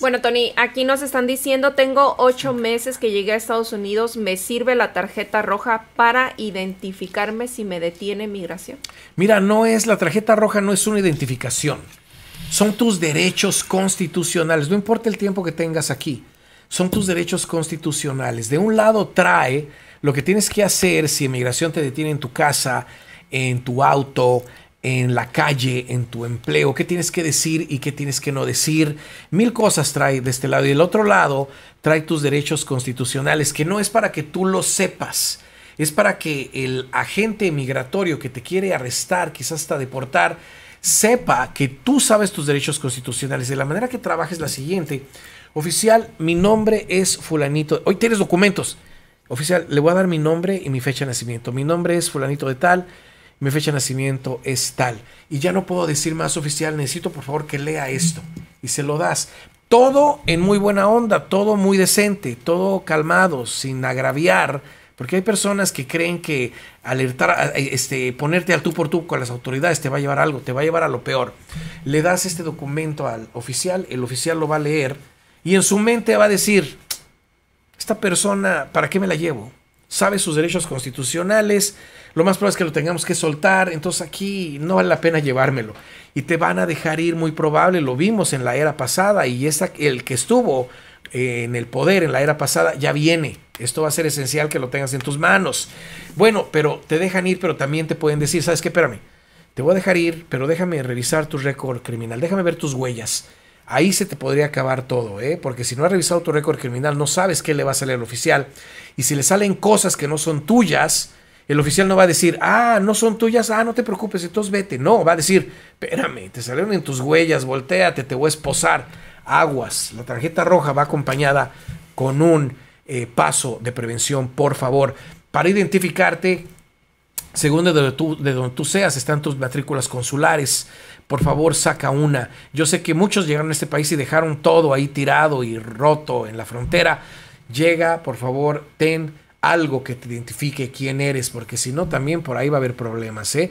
Bueno, Tony, aquí nos están diciendo, tengo ocho meses que llegué a Estados Unidos, ¿me sirve la tarjeta roja para identificarme si me detiene migración? Mira, no es, la tarjeta roja no es una identificación, son tus derechos constitucionales, no importa el tiempo que tengas aquí, son tus derechos constitucionales. De un lado trae lo que tienes que hacer si inmigración te detiene en tu casa, en tu auto, en la calle, en tu empleo, qué tienes que decir y qué tienes que no decir. Mil cosas trae de este lado. Y del otro lado, trae tus derechos constitucionales, que no es para que tú lo sepas, es para que el agente migratorio que te quiere arrestar, quizás hasta deportar, sepa que tú sabes tus derechos constitucionales. De la manera que trabajes la siguiente. Oficial, mi nombre es fulanito. Hoy tienes documentos. Oficial, le voy a dar mi nombre y mi fecha de nacimiento. Mi nombre es fulanito de tal mi fecha de nacimiento es tal. Y ya no puedo decir más oficial, necesito por favor que lea esto. Y se lo das. Todo en muy buena onda, todo muy decente, todo calmado, sin agraviar. Porque hay personas que creen que alertar, eh, este, ponerte al tú por tú con las autoridades te va a llevar algo, te va a llevar a lo peor. Le das este documento al oficial, el oficial lo va a leer y en su mente va a decir, esta persona, ¿para qué me la llevo? sabe sus derechos constitucionales, lo más probable es que lo tengamos que soltar, entonces aquí no vale la pena llevármelo. Y te van a dejar ir muy probable, lo vimos en la era pasada y el que estuvo eh, en el poder en la era pasada ya viene. Esto va a ser esencial que lo tengas en tus manos. Bueno, pero te dejan ir, pero también te pueden decir, ¿sabes qué? Espérame, te voy a dejar ir, pero déjame revisar tu récord criminal, déjame ver tus huellas ahí se te podría acabar todo, ¿eh? porque si no has revisado tu récord criminal no sabes qué le va a salir al oficial. Y si le salen cosas que no son tuyas, el oficial no va a decir, ah, no son tuyas, ah, no te preocupes, entonces vete. No, va a decir, espérame, te salieron en tus huellas, volteate, te voy a esposar. Aguas, la tarjeta roja va acompañada con un eh, paso de prevención, por favor, para identificarte según de donde, tú, de tú seas, están tus matrículas consulares. Por favor, saca una. Yo sé que muchos llegaron a este país y dejaron todo ahí tirado y roto en la frontera. Llega, por favor, ten algo que te identifique quién eres, porque si no, también por ahí va a haber problemas. ¿eh?